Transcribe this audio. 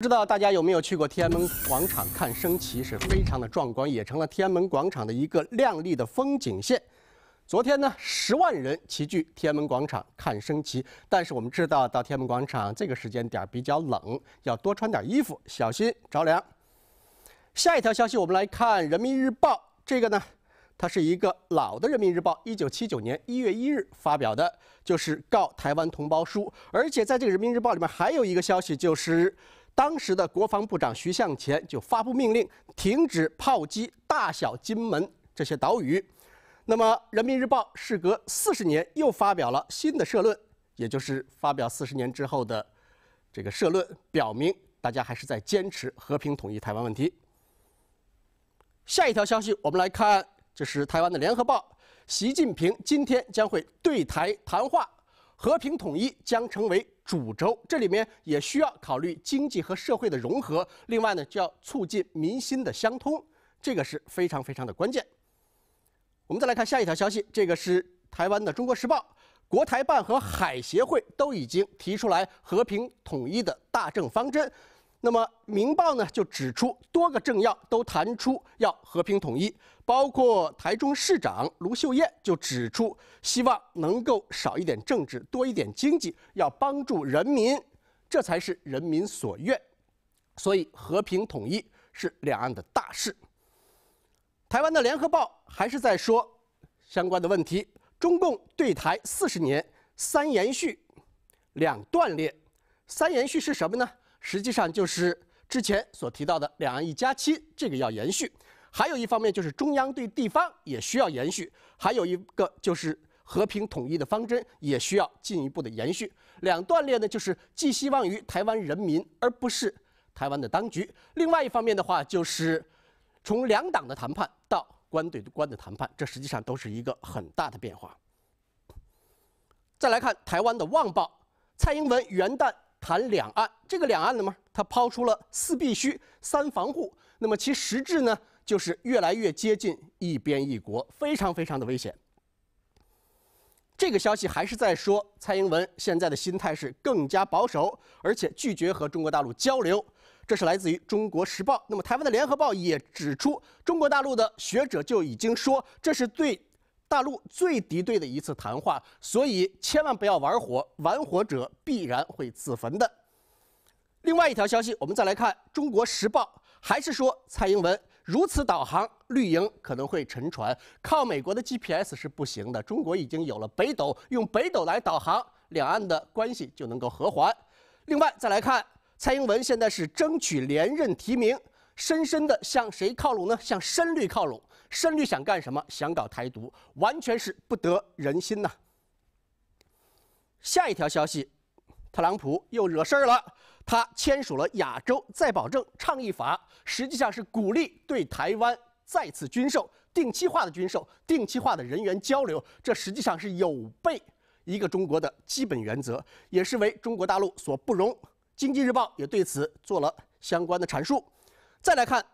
不知道大家有没有去过天安门广场看升旗，是非常的壮观，也成了天安门广场的一个亮丽的风景线。昨天呢，十万人齐聚天安门广场看升旗，但是我们知道，到天安门广场这个时间点比较冷，要多穿点衣服，小心着凉。下一条消息，我们来看《人民日报》这个呢，它是一个老的《人民日报》，一九七九年一月一日发表的，就是《告台湾同胞书》，而且在这个《人民日报》里面还有一个消息，就是。当时的国防部长徐向前就发布命令，停止炮击大小金门这些岛屿。那么，《人民日报》时隔四十年又发表了新的社论，也就是发表四十年之后的这个社论，表明大家还是在坚持和平统一台湾问题。下一条消息，我们来看，这是台湾的《联合报》，习近平今天将会对台谈话。和平统一将成为主轴，这里面也需要考虑经济和社会的融合。另外呢，就要促进民心的相通，这个是非常非常的关键。我们再来看下一条消息，这个是台湾的《中国时报》，国台办和海协会都已经提出来和平统一的大政方针。那么《明报》呢就指出，多个政要都谈出要和平统一，包括台中市长卢秀燕就指出，希望能够少一点政治，多一点经济，要帮助人民，这才是人民所愿。所以，和平统一是两岸的大事。台湾的《联合报》还是在说相关的问题。中共对台四十年，三延续，两断裂。三延续是什么呢？实际上就是之前所提到的“两岸一家亲”这个要延续，还有一方面就是中央对地方也需要延续，还有一个就是和平统一的方针也需要进一步的延续。两断裂呢，就是寄希望于台湾人民而不是台湾的当局。另外一方面的话，就是从两党的谈判到官对官的谈判，这实际上都是一个很大的变化。再来看台湾的《旺报》，蔡英文元旦。谈两岸这个两岸呢嘛，他抛出了四必须三防护，那么其实质呢就是越来越接近一边一国，非常非常的危险。这个消息还是在说蔡英文现在的心态是更加保守，而且拒绝和中国大陆交流。这是来自于《中国时报》，那么台湾的《联合报》也指出，中国大陆的学者就已经说这是对。大陆最敌对的一次谈话，所以千万不要玩火，玩火者必然会自焚的。另外一条消息，我们再来看《中国时报》，还是说蔡英文如此导航，绿营可能会沉船。靠美国的 GPS 是不行的，中国已经有了北斗，用北斗来导航，两岸的关系就能够和缓。另外再来看，蔡英文现在是争取连任提名，深深的向谁靠拢呢？向深绿靠拢。深绿想干什么？想搞台独，完全是不得人心呐。下一条消息，特朗普又惹事儿了。他签署了《亚洲再保证倡议法》，实际上是鼓励对台湾再次军售、定期化的军售、定期化的人员交流。这实际上是有悖一个中国的基本原则，也是为中国大陆所不容。《经济日报》也对此做了相关的阐述。再来看。